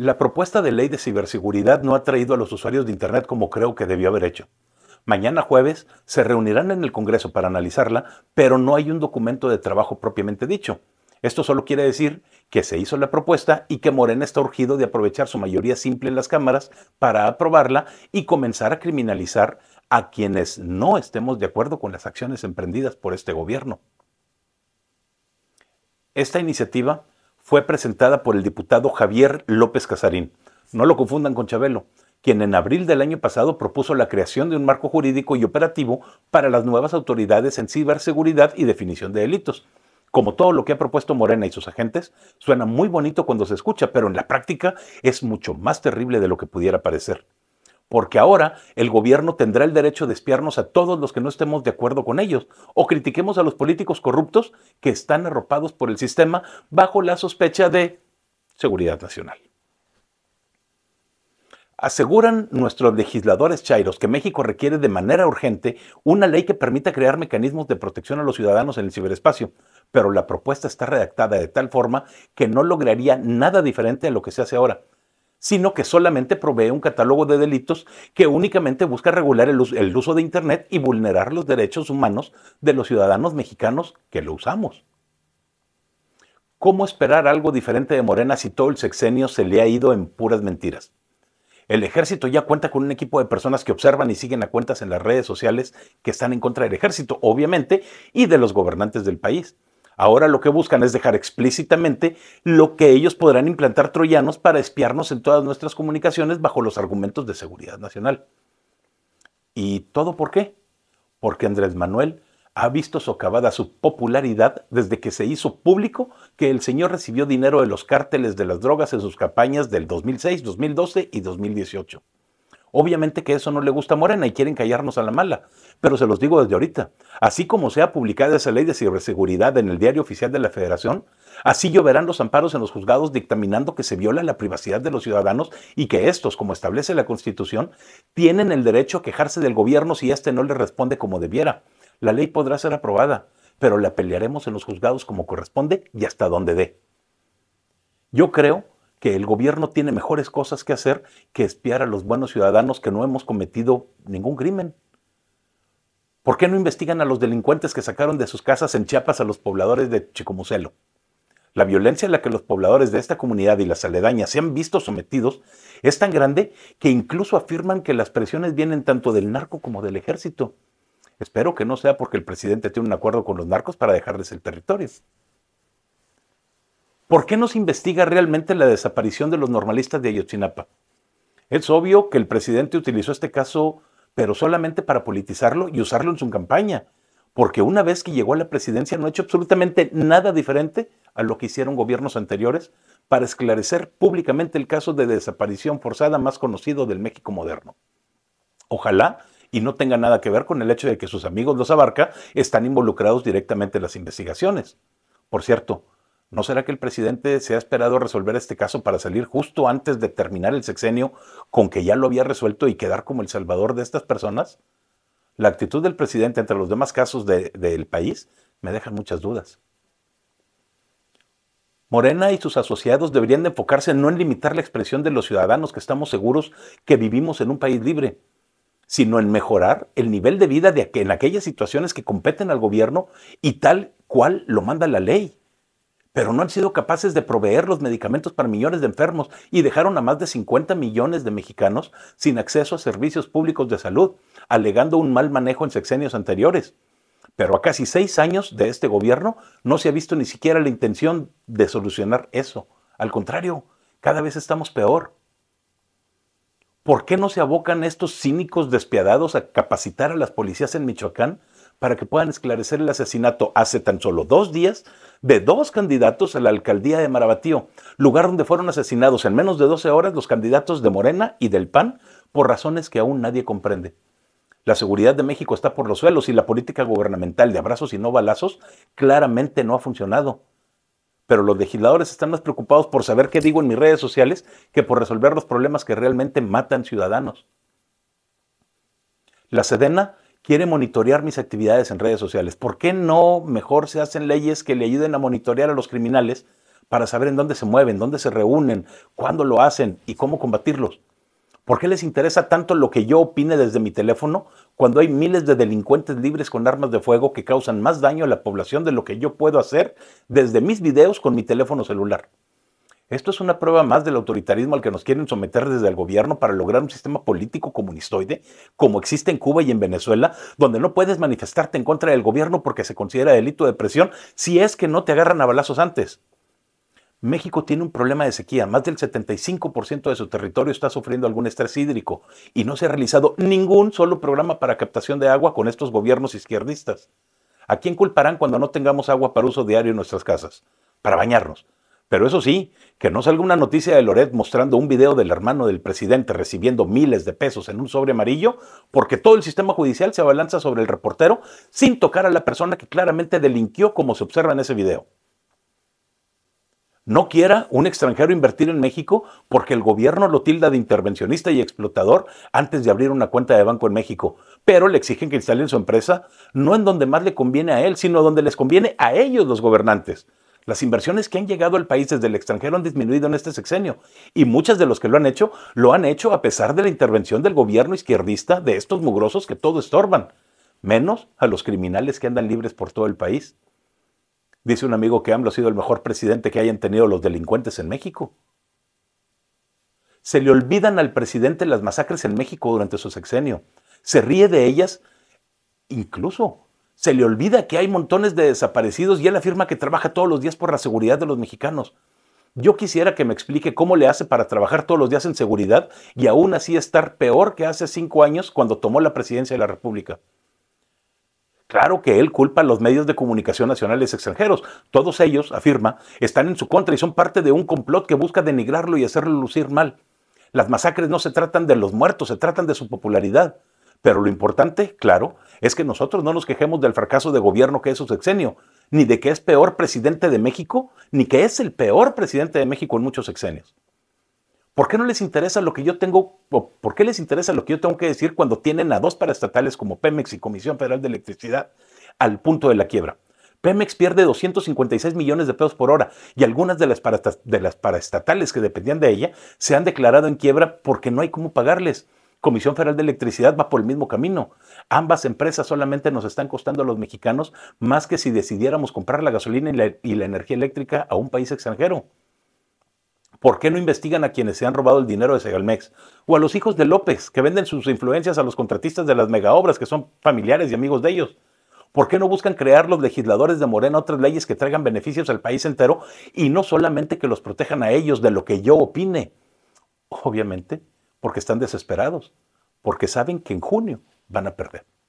La propuesta de ley de ciberseguridad no ha traído a los usuarios de Internet como creo que debió haber hecho. Mañana jueves se reunirán en el Congreso para analizarla, pero no hay un documento de trabajo propiamente dicho. Esto solo quiere decir que se hizo la propuesta y que Morena está urgido de aprovechar su mayoría simple en las cámaras para aprobarla y comenzar a criminalizar a quienes no estemos de acuerdo con las acciones emprendidas por este gobierno. Esta iniciativa fue presentada por el diputado Javier López Casarín. No lo confundan con Chabelo, quien en abril del año pasado propuso la creación de un marco jurídico y operativo para las nuevas autoridades en ciberseguridad y definición de delitos. Como todo lo que ha propuesto Morena y sus agentes, suena muy bonito cuando se escucha, pero en la práctica es mucho más terrible de lo que pudiera parecer porque ahora el gobierno tendrá el derecho de espiarnos a todos los que no estemos de acuerdo con ellos o critiquemos a los políticos corruptos que están arropados por el sistema bajo la sospecha de seguridad nacional. Aseguran nuestros legisladores chairos que México requiere de manera urgente una ley que permita crear mecanismos de protección a los ciudadanos en el ciberespacio, pero la propuesta está redactada de tal forma que no lograría nada diferente a lo que se hace ahora sino que solamente provee un catálogo de delitos que únicamente busca regular el, uso de Internet y vulnerar los derechos humanos de los ciudadanos mexicanos que lo usamos. ¿Cómo esperar algo diferente de Morena si todo el sexenio se le ha ido en puras mentiras? El ejército ya cuenta con un equipo de personas que observan y siguen a cuentas en las redes sociales que están en contra del ejército, obviamente, y de los gobernantes del país. Ahora lo que buscan es dejar explícitamente lo que ellos podrán implantar troyanos para espiarnos en todas nuestras comunicaciones bajo los argumentos de seguridad nacional. ¿Y todo por qué? Porque Andrés Manuel ha visto socavada su popularidad desde que se hizo público que el señor recibió dinero de los cárteles de las drogas en sus campañas del 2006, 2012 y 2018. Obviamente que eso no le gusta a Morena y quieren callarnos a la mala, pero se los digo desde ahorita. Así como sea publicada esa ley de ciberseguridad en el diario oficial de la Federación, así lloverán los amparos en los juzgados dictaminando que se viola la privacidad de los ciudadanos y que estos, como establece la Constitución, tienen el derecho a quejarse del gobierno si éste no le responde como debiera. La ley podrá ser aprobada, pero la pelearemos en los juzgados como corresponde y hasta donde dé. Yo creo que el gobierno tiene mejores cosas que hacer que espiar a los buenos ciudadanos que no hemos cometido ningún crimen. ¿Por qué no investigan a los delincuentes que sacaron de sus casas en Chiapas a los pobladores de Chicomucelo? La violencia en la que los pobladores de esta comunidad y las aledañas se han visto sometidos es tan grande que incluso afirman que las presiones vienen tanto del narco como del ejército. Espero que no sea porque el presidente tiene un acuerdo con los narcos para dejarles el territorio. ¿Por qué no se investiga realmente la desaparición de los normalistas de Ayotzinapa? Es obvio que el presidente utilizó este caso, pero solamente para politizarlo y usarlo en su campaña, porque una vez que llegó a la presidencia no ha hecho absolutamente nada diferente a lo que hicieron gobiernos anteriores para esclarecer públicamente el caso de desaparición forzada más conocido del México moderno. Ojalá y no tenga nada que ver con el hecho de que sus amigos los abarca están involucrados directamente en las investigaciones. Por cierto, ¿No será que el presidente se ha esperado resolver este caso para salir justo antes de terminar el sexenio con que ya lo había resuelto y quedar como el salvador de estas personas? La actitud del presidente entre los demás casos del país me deja muchas dudas. Morena y sus asociados deberían enfocarse no en limitar la expresión de los ciudadanos que estamos seguros que vivimos en un país libre, sino en mejorar el nivel de vida de en aquellas situaciones que competen al gobierno y tal cual lo manda la ley pero no han sido capaces de proveer los medicamentos para millones de enfermos y dejaron a más de 50 millones de mexicanos sin acceso a servicios públicos de salud, alegando un mal manejo en sexenios anteriores. Pero a casi seis años de este gobierno no se ha visto ni siquiera la intención de solucionar eso. Al contrario, cada vez estamos peor. ¿Por qué no se abocan estos cínicos despiadados a capacitar a las policías en Michoacán para que puedan esclarecer el asesinato hace tan solo dos días de dos candidatos a la alcaldía de Marabatío, lugar donde fueron asesinados en menos de 12 horas los candidatos de Morena y del PAN por razones que aún nadie comprende. La seguridad de México está por los suelos y la política gubernamental de abrazos y no balazos claramente no ha funcionado. Pero los legisladores están más preocupados por saber qué digo en mis redes sociales que por resolver los problemas que realmente matan ciudadanos. La Sedena quiere monitorear mis actividades en redes sociales. ¿Por qué no mejor se hacen leyes que le ayuden a monitorear a los criminales para saber en dónde se mueven, dónde se reúnen, cuándo lo hacen y cómo combatirlos? ¿Por qué les interesa tanto lo que yo opine desde mi teléfono cuando hay miles de delincuentes libres con armas de fuego que causan más daño a la población de lo que yo puedo hacer desde mis videos con mi teléfono celular? Esto es una prueba más del autoritarismo al que nos quieren someter desde el gobierno para lograr un sistema político comunistoide, como existe en Cuba y en Venezuela, donde no puedes manifestarte en contra del gobierno porque se considera delito de presión si es que no te agarran a balazos antes. México tiene un problema de sequía. Más del 75% de su territorio está sufriendo algún estrés hídrico y no se ha realizado ningún solo programa para captación de agua con estos gobiernos izquierdistas. ¿A quién culparán cuando no tengamos agua para uso diario en nuestras casas? Para bañarnos. Pero eso sí, que no salga una noticia de Loret mostrando un video del hermano del presidente recibiendo miles de pesos en un sobre amarillo, porque todo el sistema judicial se abalanza sobre el reportero sin tocar a la persona que claramente delinquió como se observa en ese video. No quiera un extranjero invertir en México porque el gobierno lo tilda de intervencionista y explotador antes de abrir una cuenta de banco en México, pero le exigen que instalen su empresa no en donde más le conviene a él, sino donde les conviene a ellos los gobernantes las inversiones que han llegado al país desde el extranjero han disminuido en este sexenio y muchas de los que lo han hecho lo han hecho a pesar de la intervención del gobierno izquierdista de estos mugrosos que todo estorban, menos a los criminales que andan libres por todo el país. Dice un amigo que AMLO ha sido el mejor presidente que hayan tenido los delincuentes en México. Se le olvidan al presidente las masacres en México durante su sexenio. Se ríe de ellas incluso se le olvida que hay montones de desaparecidos y él afirma que trabaja todos los días por la seguridad de los mexicanos. Yo quisiera que me explique cómo le hace para trabajar todos los días en seguridad y aún así estar peor que hace cinco años cuando tomó la presidencia de la República. Claro que él culpa a los medios de comunicación nacionales extranjeros. Todos ellos, afirma, están en su contra y son parte de un complot que busca denigrarlo y hacerlo lucir mal. Las masacres no se tratan de los muertos, se tratan de su popularidad. Pero lo importante, claro, es que nosotros no nos quejemos del fracaso de gobierno que es su sexenio, ni de que es peor presidente de México, ni que es el peor presidente de México en muchos sexenios. ¿Por qué no les interesa lo que yo tengo, por qué les interesa lo que yo tengo que decir cuando tienen a dos paraestatales como Pemex y Comisión Federal de Electricidad al punto de la quiebra? Pemex pierde 256 millones de pesos por hora y algunas de las, de las paraestatales que dependían de ella se han declarado en quiebra porque no hay cómo pagarles. Comisión Federal de Electricidad va por el mismo camino. Ambas empresas solamente nos están costando a los mexicanos más que si decidiéramos comprar la gasolina y la, energía eléctrica a un país extranjero. ¿Por qué no investigan a quienes se han robado el dinero de Segalmex? O a los hijos de López, que venden sus influencias a los contratistas de las megaobras, que son familiares y amigos de ellos. ¿Por qué no buscan crear los legisladores de Morena otras leyes que traigan beneficios al país entero y no solamente que los protejan a ellos de lo que yo opine? Obviamente, porque están desesperados, porque saben que en junio van a perder.